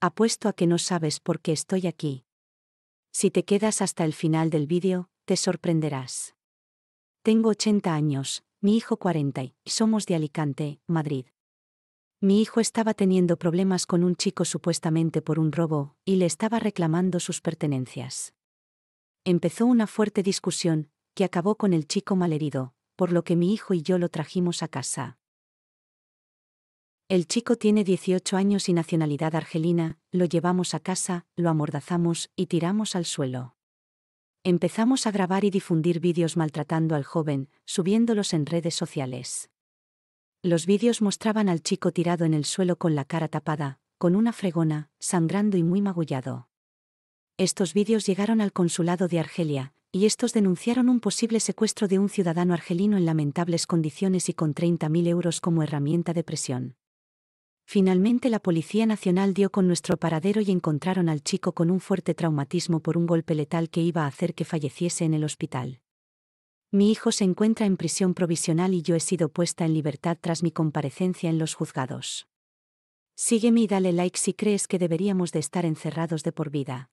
apuesto a que no sabes por qué estoy aquí. Si te quedas hasta el final del vídeo, te sorprenderás. Tengo 80 años, mi hijo 40 y somos de Alicante, Madrid. Mi hijo estaba teniendo problemas con un chico supuestamente por un robo, y le estaba reclamando sus pertenencias. Empezó una fuerte discusión, que acabó con el chico malherido, por lo que mi hijo y yo lo trajimos a casa. El chico tiene 18 años y nacionalidad argelina, lo llevamos a casa, lo amordazamos y tiramos al suelo. Empezamos a grabar y difundir vídeos maltratando al joven, subiéndolos en redes sociales. Los vídeos mostraban al chico tirado en el suelo con la cara tapada, con una fregona, sangrando y muy magullado. Estos vídeos llegaron al consulado de Argelia, y estos denunciaron un posible secuestro de un ciudadano argelino en lamentables condiciones y con 30.000 euros como herramienta de presión. Finalmente la Policía Nacional dio con nuestro paradero y encontraron al chico con un fuerte traumatismo por un golpe letal que iba a hacer que falleciese en el hospital. Mi hijo se encuentra en prisión provisional y yo he sido puesta en libertad tras mi comparecencia en los juzgados. Sígueme y dale like si crees que deberíamos de estar encerrados de por vida.